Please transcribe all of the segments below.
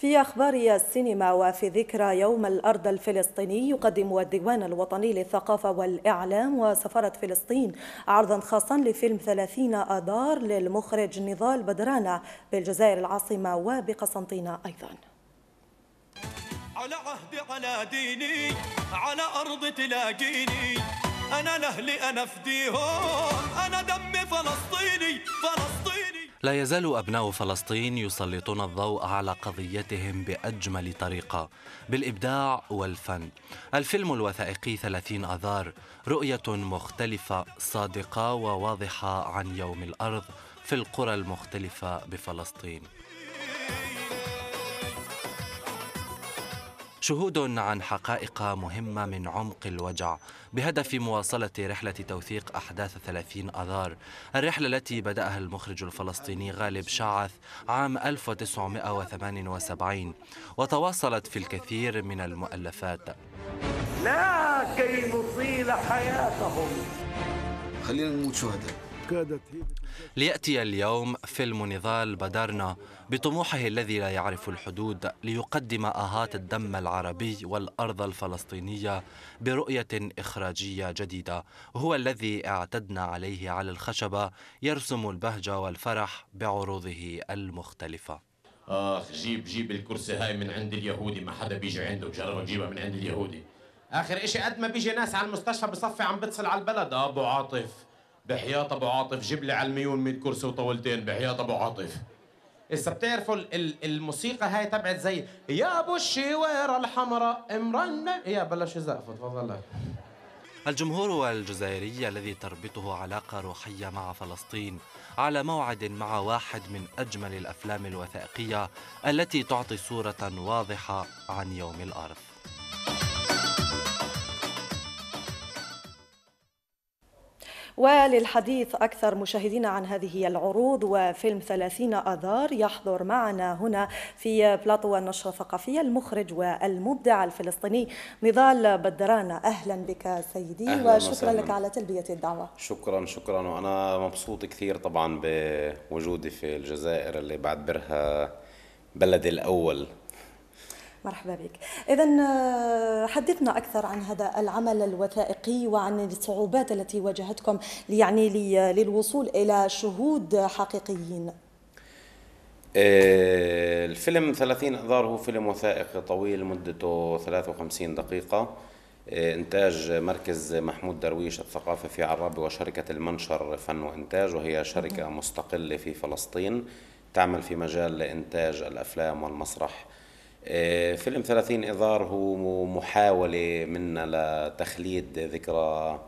في أخبار السينما وفي ذكرى يوم الأرض الفلسطيني يقدم الديوان الوطني للثقافة والإعلام وسفارة فلسطين عرضا خاصا لفيلم 30 آذار للمخرج نضال بدرانة بالجزائر العاصمة وبقسنطينة أيضا على عهدي على ديني على أرض تلاقيني أنا لأهلي أنا فديهم أنا دمي فلسطيني فلسطيني لا يزال أبناء فلسطين يسلطون الضوء على قضيتهم بأجمل طريقة بالإبداع والفن الفيلم الوثائقي 30 أذار رؤية مختلفة صادقة وواضحة عن يوم الأرض في القرى المختلفة بفلسطين شهود عن حقائق مهمة من عمق الوجع بهدف مواصلة رحلة توثيق أحداث 30 أذار الرحلة التي بدأها المخرج الفلسطيني غالب شعث عام 1978 وتواصلت في الكثير من المؤلفات لا كي نطيل حياتهم خلينا نموت شهداء ليأتي اليوم فيلم نضال بدرنا بطموحه الذي لا يعرف الحدود ليقدم آهات الدم العربي والأرض الفلسطينية برؤية إخراجية جديدة هو الذي اعتدنا عليه على الخشبة يرسم البهجة والفرح بعروضه المختلفة اخ جيب جيب الكرسي هاي من عند اليهودي ما حدا بيجي عنده جرب جيبها من عند اليهودي اخر اشي قد ما بيجي ناس على المستشفى بصفي عم بتصل على البلد ابو عاطف بحياة ابو عاطف جيب لي على الميون 100 كرسي وطاولتين بحياة ابو عاطف إسا بتعرفوا الموسيقى هاي تبعت زي يا ابو الشويره الحمراء امرنا يا بلاش زقفه تفضل الجمهور الجزائري الذي تربطه علاقة روحية مع فلسطين على موعد مع واحد من أجمل الأفلام الوثائقية التي تعطي صورة واضحة عن يوم الأرض وللحديث أكثر مشاهدينا عن هذه العروض وفيلم 30 آذار يحضر معنا هنا في بلاطو النشرة الثقافية المخرج والمبدع الفلسطيني نضال بدران أهلا بك سيدي أهلاً وشكرا وسهلاً. لك على تلبية الدعوة شكرا شكرا وأنا مبسوط كثير طبعا بوجودي في الجزائر اللي بعتبرها بلدي الأول مرحبا بك اذا آه، حدثنا اكثر عن هذا العمل الوثائقي وعن الصعوبات التي واجهتكم يعني للوصول الى شهود حقيقيين آه، الفيلم 30 اذار هو فيلم وثائقي طويل مدته 53 دقيقه آه، إنتاج مركز محمود درويش الثقافي في عرابة وشركة المنشر فن وإنتاج وهي شركة مستقلة في فلسطين تعمل في مجال إنتاج الأفلام والمسرح آه، فيلم 30 إذار هو محاولة منا لتخليد ذكرى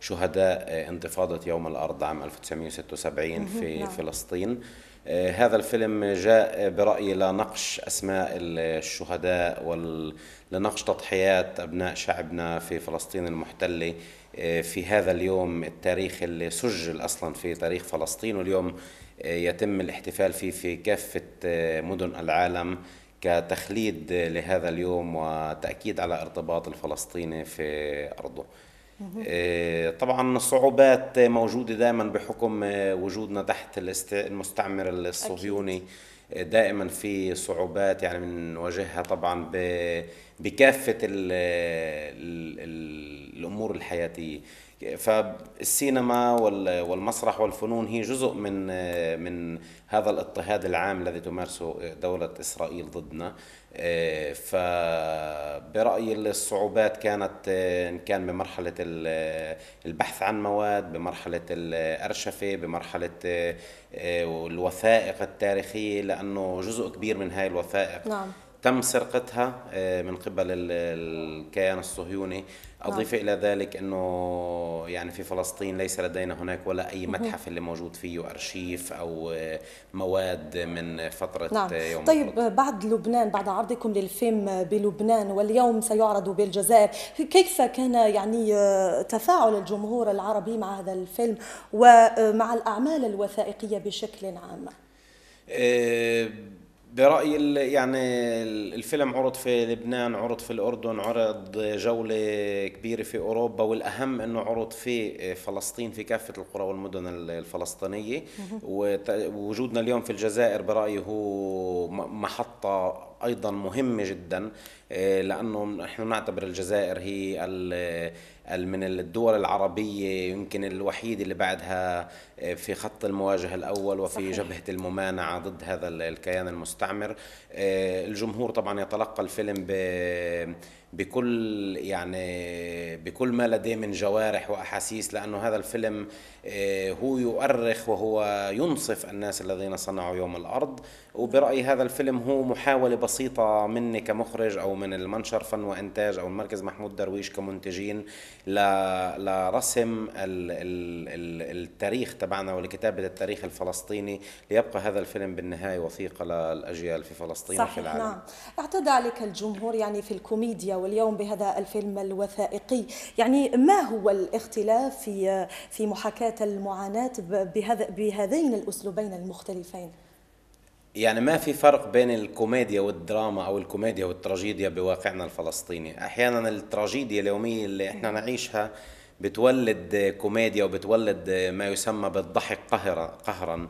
شهداء انتفاضة يوم الأرض عام 1976 في نعم. فلسطين آه، هذا الفيلم جاء برأيي لنقش أسماء الشهداء ولنقش تضحيات أبناء شعبنا في فلسطين المحتلة آه، في هذا اليوم التاريخ اللي سجل أصلا في تاريخ فلسطين واليوم يتم الاحتفال فيه في كافة مدن العالم كتخليد لهذا اليوم وتأكيد على ارتباط الفلسطيني في أرضه آه، طبعا الصعوبات موجودة دائما بحكم وجودنا تحت المستعمر الصهيوني آه، دائما في صعوبات يعني بنواجهها طبعا بكافة ال الأمور الحياتية فالسينما والمسرح والفنون هي جزء من من هذا الاضطهاد العام الذي تمارسه دولة إسرائيل ضدنا فبرأيي الصعوبات كانت إن كان بمرحلة البحث عن مواد بمرحلة الأرشفة بمرحلة إيه، الوثائق التاريخية لأنه جزء كبير من هاي الوثائق نعم. تم سرقتها آه، من قبل الكيان الصهيوني نعم. أضيف إلى ذلك أنه يعني في فلسطين ليس لدينا هناك ولا أي متحف اللي موجود فيه أرشيف أو آه، مواد من فترة نعم. آه، يوم طيب الحرب. بعد لبنان بعد عرضكم للفيلم بلبنان واليوم سيعرض بالجزائر كيف كان يعني تفاعل الجمهور العربي مع هذا الفيلم ومع الأعمال الوثائقية بشكل عام؟ أه برأيي يعني الفيلم عرض في لبنان عرض في الأردن عرض جولة كبيرة في أوروبا والأهم أنه عرض في فلسطين في كافة القرى والمدن الفلسطينية ووجودنا اليوم في الجزائر برأيي هو محطة ايضا مهمه جدا آه، لانه نحن نعتبر الجزائر هي من الدول العربيه يمكن الوحيده اللي بعدها آه، في خط المواجهه الاول وفي صحيح. جبهه الممانعه ضد هذا الكيان المستعمر آه، الجمهور طبعا يتلقى الفيلم ب بكل يعني بكل ما لديه من جوارح واحاسيس لانه هذا الفيلم آه، هو يؤرخ وهو ينصف الناس الذين صنعوا يوم الارض وبرايي هذا الفيلم هو محاوله بسيطه مني كمخرج او من المنشر فن وانتاج او المركز محمود درويش كمنتجين لرسم التاريخ تبعنا ولكتابه التاريخ الفلسطيني ليبقى هذا الفيلم بالنهايه وثيقه للاجيال في فلسطين صحيح وفي العالم نعم اعتدى عليك الجمهور يعني في الكوميديا واليوم بهذا الفيلم الوثائقي يعني ما هو الاختلاف في في محاكاة المعاناة بهذا بهذين الأسلوبين المختلفين يعني ما في فرق بين الكوميديا والدراما او الكوميديا والتراجيديا بواقعنا الفلسطيني احيانا التراجيديا اليوميه اللي احنا نعيشها بتولد كوميديا وبتولد ما يسمى بالضحك قهرا قهرا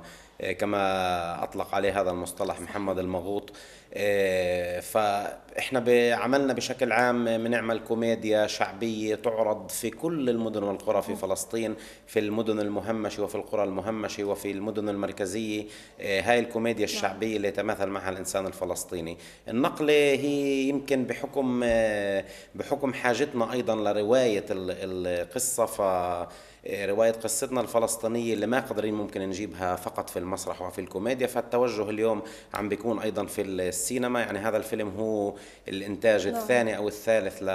كما اطلق عليه هذا المصطلح محمد المغوط آه، فاحنا بعملنا بشكل عام بنعمل كوميديا شعبيه تعرض في كل المدن والقرى في فلسطين في المدن المهمشه وفي القرى المهمشه وفي المدن المركزيه آه، هاي الكوميديا نعم. الشعبيه اللي يتماثل معها الانسان الفلسطيني النقله هي يمكن بحكم آه، بحكم حاجتنا ايضا لروايه القصه ف رواية قصتنا الفلسطينية اللي ما قدرين ممكن نجيبها فقط في المسرح وفي الكوميديا فالتوجه اليوم عم بيكون أيضا في السينما يعني هذا الفيلم هو الإنتاج لا. نعم. الثاني أو الثالث ل...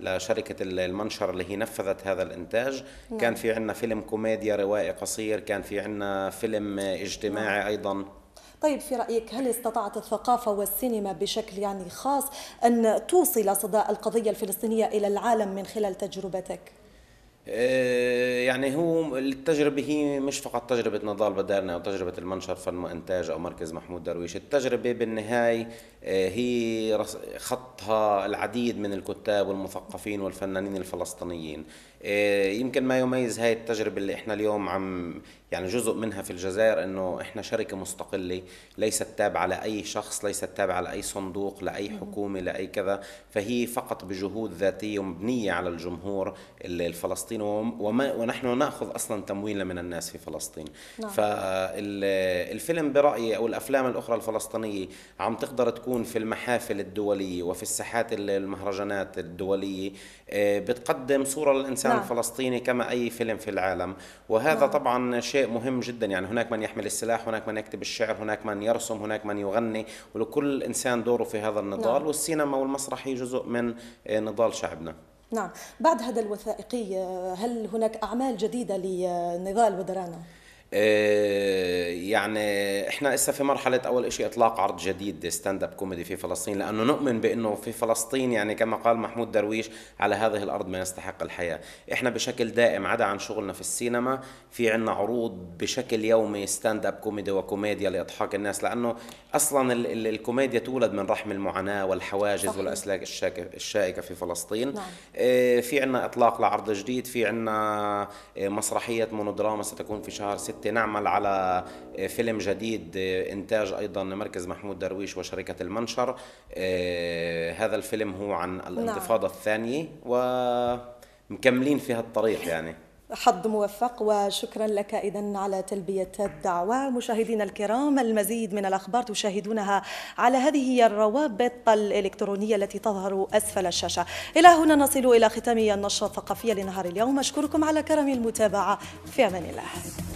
لشركة المنشر اللي هي نفذت هذا الإنتاج لا. نعم. كان في عندنا فيلم كوميديا روائي قصير كان في عندنا فيلم اجتماعي لا. نعم. أيضا طيب في رأيك هل استطاعت الثقافة والسينما بشكل يعني خاص أن توصل صدى القضية الفلسطينية إلى العالم من خلال تجربتك؟ آه، يعني هو التجربة هي مش فقط تجربة نضال بدارنا أو تجربة المنشر فن وإنتاج أو مركز محمود درويش التجربة بالنهاية آه، هي خطها العديد من الكتاب والمثقفين والفنانين الفلسطينيين آه، يمكن ما يميز هاي التجربة اللي إحنا اليوم عم يعني جزء منها في الجزائر إنه إحنا شركة مستقلة ليست تابعة لأي شخص ليست تابعة لأي صندوق لأي حكومة لأي كذا فهي فقط بجهود ذاتية مبنية على الجمهور الفلسطيني فلسطين وما ونحن ناخذ اصلا تمويل من الناس في فلسطين نعم. فالفيلم برايي او الافلام الاخرى الفلسطينيه عم تقدر تكون في المحافل الدوليه وفي الساحات المهرجانات الدوليه آه، بتقدم صوره للانسان نعم. الفلسطيني كما اي فيلم في العالم وهذا نعم. طبعا شيء مهم جدا يعني هناك من يحمل السلاح هناك من يكتب الشعر هناك من يرسم هناك من يغني ولكل انسان دوره في هذا النضال نعم. والسينما هي جزء من آه، نضال شعبنا نعم بعد هذا الوثائقي آه، هل هناك أعمال جديدة لنضال ودرانا؟ آه، يعني احنا اسا في مرحله اول شيء اطلاق عرض جديد ستاند اب كوميدي في فلسطين لانه نؤمن بانه في فلسطين يعني كما قال محمود درويش على هذه الارض ما يستحق الحياه احنا بشكل دائم عدا عن شغلنا في السينما في عنا عروض بشكل يومي ستاند اب كوميدي وكوميديا لاضحاك الناس لانه اصلا ال ال الكوميديا تولد من رحم المعاناه والحواجز صحيح. والاسلاك الشائكه في فلسطين نعم. آه، في عنا اطلاق لعرض جديد في عنا آه، مسرحيه مونودراما ستكون في شهر 6 كنت نعمل على فيلم جديد إنتاج أيضا مركز محمود درويش وشركة المنشر آه، هذا الفيلم هو عن نعم. الانتفاضة نعم. الثانية ومكملين في هالطريق يعني حظ موفق وشكرا لك اذا على تلبيه الدعوه مشاهدينا الكرام المزيد من الاخبار تشاهدونها على هذه الروابط الالكترونيه التي تظهر اسفل الشاشه الى هنا نصل الى ختام النشره الثقافيه لنهار اليوم اشكركم على كرم المتابعه في امان الله